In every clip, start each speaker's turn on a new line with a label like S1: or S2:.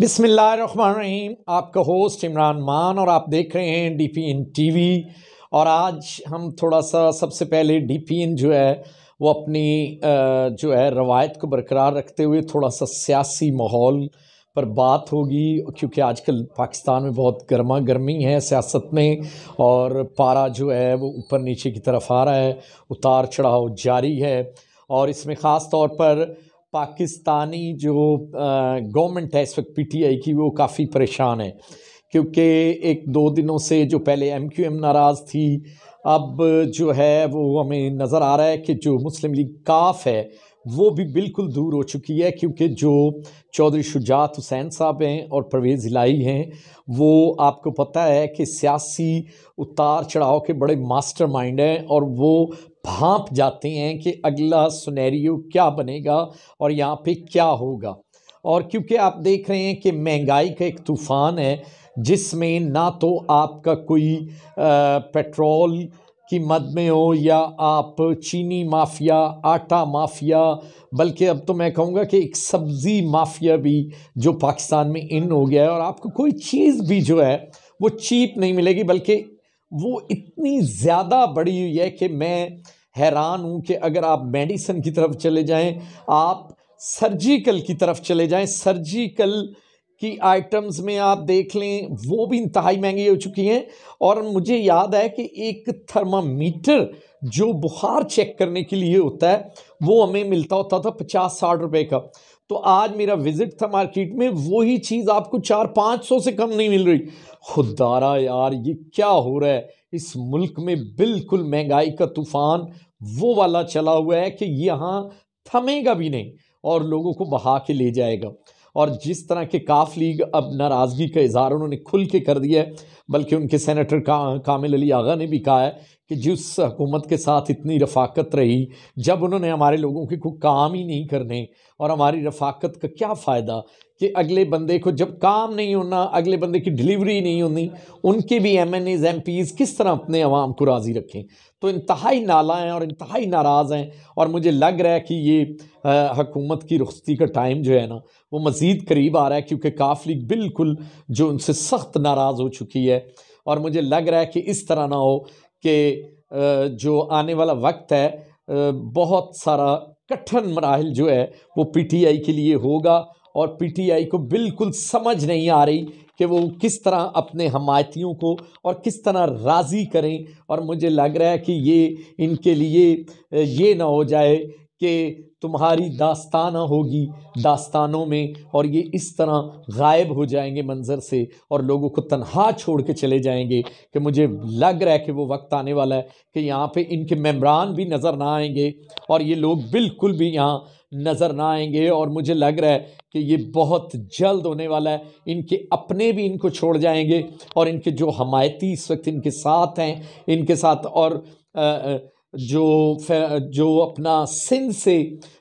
S1: बिसमीम आपका होस्ट इमरान मान और आप देख रहे हैं D P N T V और आज हम थोड़ा सा सबसे पहले डी पी एन जो है वो अपनी जो है रवायत को बरकरार रखते हुए थोड़ा सा सियासी माहौल पर बात होगी क्योंकि आजकल पाकिस्तान में बहुत गर्मा गर्मी है सियासत में और पारा जो है वो ऊपर नीचे की तरफ आ रहा है उतार चढ़ाव जारी है और इसमें ख़ास तौर पर पाकिस्तानी जो गवर्नमेंट है इस वक्त पीटीआई की वो काफ़ी परेशान है क्योंकि एक दो दिनों से जो पहले एमक्यूएम नाराज़ थी अब जो है वो हमें नज़र आ रहा है कि जो मुस्लिम लीग काफ है वो भी बिल्कुल दूर हो चुकी है क्योंकि जो चौधरी शुजात हुसैन साहब हैं और परवेज़ इलाई हैं वो आपको पता है कि सियासी उतार चढ़ाव के बड़े मास्टर माइंड हैं और वो भाप जाते हैं कि अगला सुनहरियो क्या बनेगा और यहाँ पे क्या होगा और क्योंकि आप देख रहे हैं कि महंगाई का एक तूफ़ान है जिसमें ना तो आपका कोई पेट्रोल की मद में हो या आप चीनी माफिया आटा माफिया बल्कि अब तो मैं कहूँगा कि एक सब्ज़ी माफिया भी जो पाकिस्तान में इन हो गया है और आपको कोई चीज़ भी जो है वो चीप नहीं मिलेगी बल्कि वो इतनी ज़्यादा बढ़ी हुई है कि मैं हैरान हूँ कि अगर आप मेडिसन की तरफ चले जाएं आप सर्जिकल की तरफ चले जाएं सर्जिकल की आइटम्स में आप देख लें वो भी इंतहाई महंगी हो चुकी हैं और मुझे याद है कि एक थर्मामीटर जो बुखार चेक करने के लिए होता है वो हमें मिलता होता था पचास साठ रुपए का तो आज मेरा विजिट था मार्केट में वही चीज़ आपको चार पाँच सौ से कम नहीं मिल रही खुदारा यार ये क्या हो रहा है इस मुल्क में बिल्कुल महंगाई का तूफान वो वाला चला हुआ है कि यहाँ थमेगा भी नहीं और लोगों को बहा के ले जाएगा और जिस तरह के काफ लीग अब नाराज़गी का इजहार उन्होंने खुल के कर दिया है बल्कि उनके सेनेटर का कामिल अली आगा ने भी कहा है कि जिस हुकूमत के साथ इतनी रफाकत रही जब उन्होंने हमारे लोगों के कोई काम ही नहीं करने और हमारी रफाकत का क्या फ़ायदा कि अगले बंदे को जब काम नहीं होना अगले बंदे की डिलीवरी नहीं होनी उनके भी एम एन एज एम पीज़ किस तरह अपने आवाम को राज़ी रखें तो इंतहाई नाला हैं और इंतहाई नाराज़ हैं और मुझे लग रहा है कि ये हकूमत की रुख्ती का टाइम जो है ना वो मज़ीद करीब आ रहा है क्योंकि काफ लीग बिल्कुल जो उनसे सख्त नाराज़ हो चुकी है और मुझे लग रहा है कि इस तरह ना हो कि जो आने वाला वक्त है बहुत सारा कठिन मराहल जो है वो पी टी आई के लिए होगा और पीटीआई को बिल्कुल समझ नहीं आ रही कि वो किस तरह अपने हमायतियों को और किस तरह राज़ी करें और मुझे लग रहा है कि ये इनके लिए ये ना हो जाए कि तुम्हारी दास्ताना होगी दास्तानों में और ये इस तरह गायब हो जाएंगे मंज़र से और लोगों को तनहा छोड़ के चले जाएंगे कि मुझे लग रहा है कि वो वक्त आने वाला है कि यहाँ पे इनके मेम्बरान भी नज़र ना आएंगे और ये लोग बिल्कुल भी यहाँ नज़र ना आएंगे और मुझे लग रहा है कि ये बहुत जल्द होने वाला है इनके अपने भी इनको छोड़ जाएंगे और इनके जो हमायती इस वक्त इनके साथ हैं इनके साथ और आ, आ, जो जो अपना सिंध से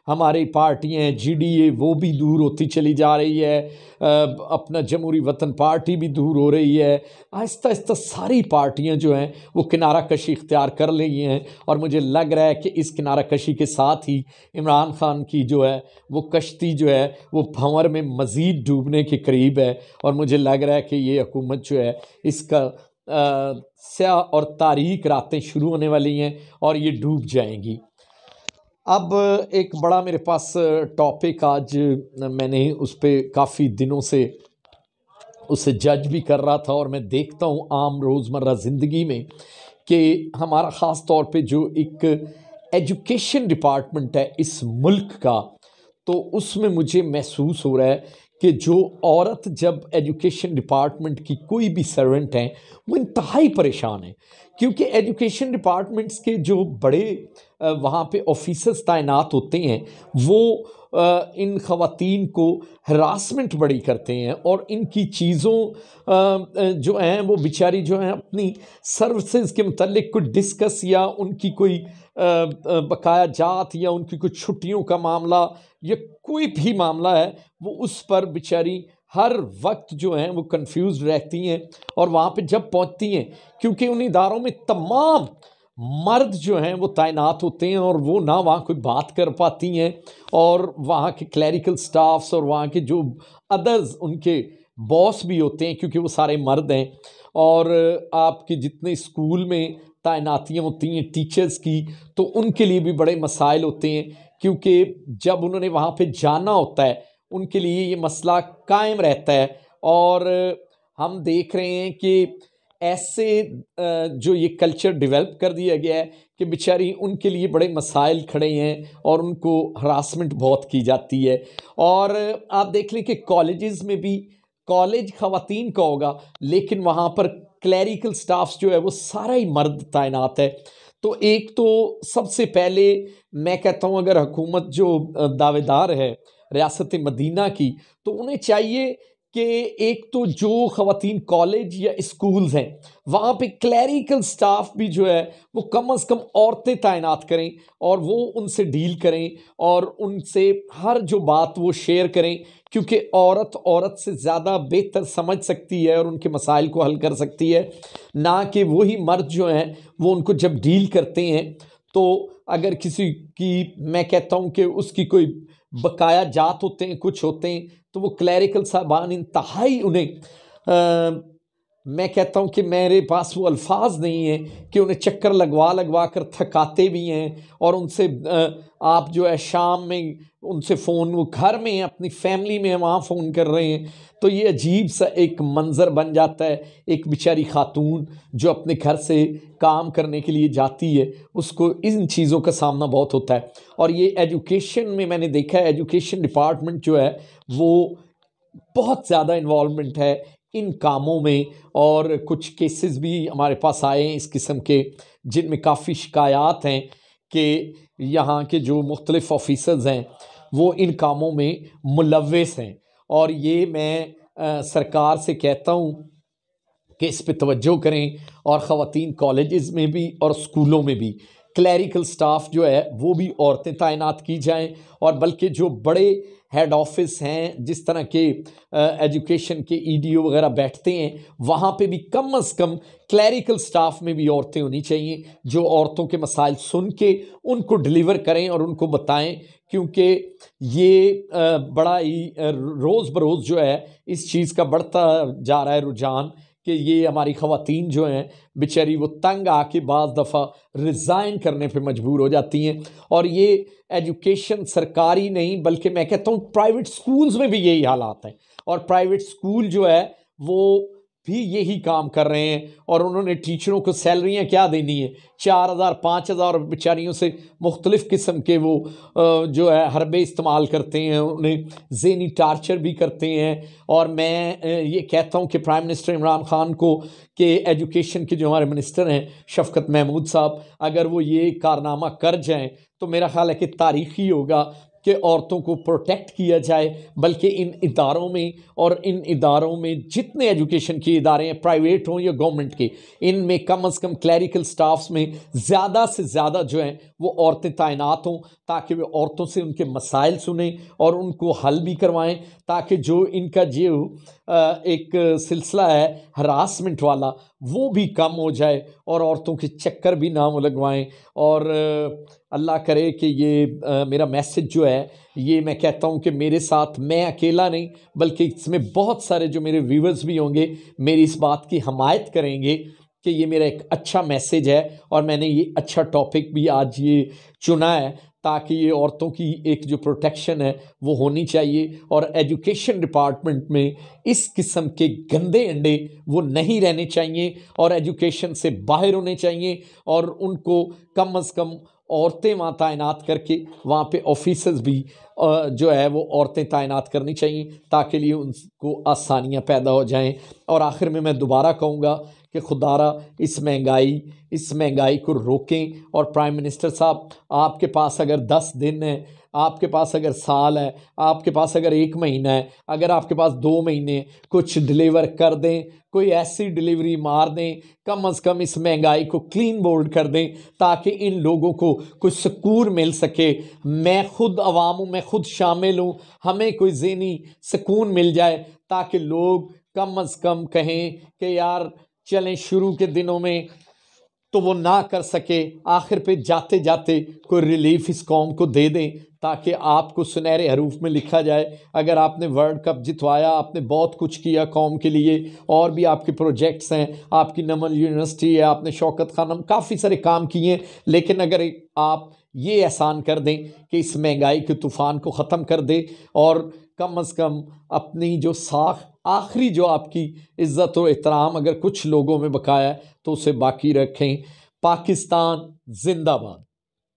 S1: हमारी पार्टियाँ जी डी ए वो भी दूर होती चली जा रही है अपना जमहूरी वतन पार्टी भी दूर हो रही है आहिस्ता आहिस्ता सारी पार्टियाँ जो हैं वो किनारा कशी इख्तियार कर रही हैं और मुझे लग रहा है कि इस किनारा कशी के साथ ही इमरान खान की जो है वो कश्ती जो है वो भंवर में मज़ीद डूबने के करीब है और मुझे लग रहा है कि ये हकूमत जो है इसका स्या और तारीख रातें शुरू होने वाली हैं और ये डूब जाएंगी अब एक बड़ा मेरे पास टॉपिक आज मैंने उस पर काफ़ी दिनों से उसे जज भी कर रहा था और मैं देखता हूँ आम रोज़मर्रा ज़िंदगी में कि हमारा ख़ास तौर पे जो एक एजुकेशन डिपार्टमेंट है इस मुल्क का तो उसमें मुझे महसूस हो रहा है कि जो औरत जब एजुकेशन डिपार्टमेंट की कोई भी सर्वेंट हैं वो इंतहाई परेशान है क्योंकि एजुकेशन डिपार्टमेंट्स के जो बड़े वहाँ पे ऑफिसर्स तैनात होते हैं वो इन खातन को हरासमेंट बड़ी करते हैं और इनकी चीज़ों जो हैं वो बेचारी जो हैं अपनी सर्विसेज के मतलब कुछ डिस्कस या उनकी कोई बकाया जात या उनकी कुछ छुट्टियों का मामला या कोई भी मामला है वो उस पर बेचारी हर वक्त जो हैं वो कंफ्यूज रहती हैं और वहाँ पे जब पहुँचती हैं क्योंकि उन इदारों में तमाम मर्द जो हैं वो तैनात होते हैं और वो ना वहाँ कोई बात कर पाती हैं और वहाँ के क्लैरिकल स्टाफ्स और वहाँ के जो अदर्स उनके बॉस भी होते हैं क्योंकि वो सारे मर्द हैं और आपके जितने स्कूल में तैनातियाँ होती हैं टीचर्स की तो उनके लिए भी बड़े मसाइल होते हैं क्योंकि जब उन्होंने वहाँ पर जाना होता है उनके लिए ये मसला कायम रहता है और हम देख रहे हैं कि ऐसे जो ये कल्चर डेवलप कर दिया गया है कि बेचारी उनके लिए बड़े मसाइल खड़े हैं और उनको हरासमेंट बहुत की जाती है और आप देख लें कि कॉलेज़ में भी कॉलेज ख़वान का होगा लेकिन वहाँ पर क्लैरिकल स्टाफ जो है वो सारा ही मर्द तैनात है तो एक तो सबसे पहले मैं कहता हूँ अगर हुकूमत जो दावेदार है रियासत मदीना की तो उन्हें चाहिए कि एक तो जो ख़वान कॉलेज या स्कूल्स हैं वहाँ पे क्लैरिकल स्टाफ भी जो है वो कम अज़ कम औरतें तैनात करें और वो उनसे डील करें और उनसे हर जो बात वो शेयर करें क्योंकि औरत औरत से ज़्यादा बेहतर समझ सकती है और उनके मसाइल को हल कर सकती है ना कि वही मर्द जो हैं वो उनको जब डील करते हैं तो अगर किसी की मैं कहता हूँ कि उसकी कोई बकाया जात होते हैं कुछ होते हैं तो वो क्लैरिकल साबान इंतहाई उन्हें मैं कहता हूँ कि मेरे पास वो अल्फाज नहीं है कि उन्हें चक्कर लगवा लगवा कर थकाते भी हैं और उनसे आप जो है शाम में उनसे फ़ोन वो घर में अपनी फैमिली में वहाँ फ़ोन कर रहे हैं तो ये अजीब सा एक मंज़र बन जाता है एक बेचारी खातून जो अपने घर से काम करने के लिए जाती है उसको इन चीज़ों का सामना बहुत होता है और ये एजुकेशन में मैंने देखा है एजुकेशन डिपार्टमेंट जो है वो बहुत ज़्यादा इन्वॉलमेंट है इन कामों में और कुछ केसेस भी हमारे पास आए हैं इस किस्म के जिनमें काफ़ी शिकायत हैं कि यहाँ के जो मुख्तलिफ़ ऑफिसर्स हैं वो इन कामों में मुलविस हैं और ये मैं आ, सरकार से कहता हूँ कि इस पर तवज्जो करें और ख़वान कॉलेज़ में भी और स्कूलों में भी क्लैरिकल स्टाफ जो है वो भी औरतें तैनात की जाएं और बल्कि जो बड़े हेड ऑफिस हैं जिस तरह के एजुकेशन के ईडीओ e वगैरह बैठते हैं वहाँ पे भी कम अज़ कम क्लैरिकल स्टाफ में भी औरतें होनी चाहिए जो औरतों के मसाइल सुन के उनको डिलीवर करें और उनको बताएं क्योंकि ये बड़ा ही रोज़ बरोज़ जो है इस चीज़ का बढ़ता जा रहा है रुझान कि ये हमारी खातन जो हैं बेचारी वो तंग आके बज़ दफ़ा रिज़ाइन करने पे मजबूर हो जाती हैं और ये एजुकेशन सरकारी नहीं बल्कि मैं कहता हूँ प्राइवेट स्कूल्स में भी यही हालात हैं और प्राइवेट स्कूल जो है वो भी यही काम कर रहे हैं और उन्होंने टीचरों को सैलरियाँ क्या देनी है चार हज़ार पाँच हज़ार बेचारियों से मुख्तलिफ़ किस्म के वो जो है हरबे इस्तेमाल करते हैं उन्हें जेनी टार्चर भी करते हैं और मैं ये कहता हूँ कि प्राइम मिनिस्टर इमरान ख़ान को कि एजुकेशन के जो हमारे मिनिस्टर हैं शफकत महमूद साहब अगर वो ये कारनामा कर जाएँ तो मेरा ख्याल है कि तारीखी होगा कि औरतों को प्रोटेक्ट किया जाए बल्कि इन इदारों में और इन इदारों में जितने एजुकेशन के इदारे हैं प्राइवेट हों या गवर्नमेंट के इन में कम अज़ कम क्लैरिकल स्टाफ्स में ज़्यादा से ज़्यादा जो हैं वो औरतें तैनात हों ताकि वे औरतों से उनके मसाइल सुने और उनको हल भी करवाएं ताकि जो इनका जो एक सिलसिला है हरासमेंट वाला वो भी कम हो जाए और औरतों के चक्कर भी नाम लगवाएं और अल्लाह करे कि ये आ, मेरा मैसेज जो है ये मैं कहता हूँ कि मेरे साथ मैं अकेला नहीं बल्कि इसमें बहुत सारे जो मेरे व्यूवर्स भी होंगे मेरी इस बात की हमायत करेंगे कि ये मेरा एक अच्छा मैसेज है और मैंने ये अच्छा टॉपिक भी आज ये चुना है ताकि ये औरतों की एक जो प्रोटेक्शन है वो होनी चाहिए और एजुकेशन डिपार्टमेंट में इस किस्म के गंदे अंडे वो नहीं रहने चाहिए और एजुकेशन से बाहर होने चाहिए और उनको कम अज़ कम औरतें वहाँ तैनात करके वहाँ पे ऑफिसर्स भी जो है वो औरतें तैनात करनी चाहिए ताकि लिए उनको आसानियाँ पैदा हो जाएं और आखिर में मैं दोबारा कहूँगा कि खुदारा इस महंगाई इस महंगाई को रोकें और प्राइम मिनिस्टर साहब आपके पास अगर दस दिन है आपके पास अगर साल है आपके पास अगर एक महीना है अगर आपके पास दो महीने कुछ डिलीवर कर दें कोई ऐसी डिलीवरी मार दें कम अज़ कम इस महंगाई को क्लीन बोल्ड कर दें ताकि इन लोगों को कुछ सकून मिल सके मैं खुद आवाम हूँ मैं खुद शामिल हूँ हमें कोई जहनी सकून मिल जाए ताकि लोग कम अज़ कम कहें कि यार चलें शुरू के दिनों में तो वो ना कर सके आखिर पे जाते जाते कोई रिलीफ इस कॉम को दे दें ताकि आपको सुनहरे हरूफ में लिखा जाए अगर आपने वर्ल्ड कप जितवाया आपने बहुत कुछ किया कॉम के लिए और भी आपके प्रोजेक्ट्स हैं आपकी नमन यूनिवर्सिटी है आपने शौकत खानम काफ़ी सारे काम किए हैं लेकिन अगर आप ये एहसान कर दें कि इस महंगाई के तूफ़ान को ख़त्म कर दे और कम अज़ कम अपनी जो साख आखिरी जो आपकी इज़्ज़त और एहतराम अगर कुछ लोगों में बकाया है तो उसे बाकी रखें पाकिस्तान जिंदाबाद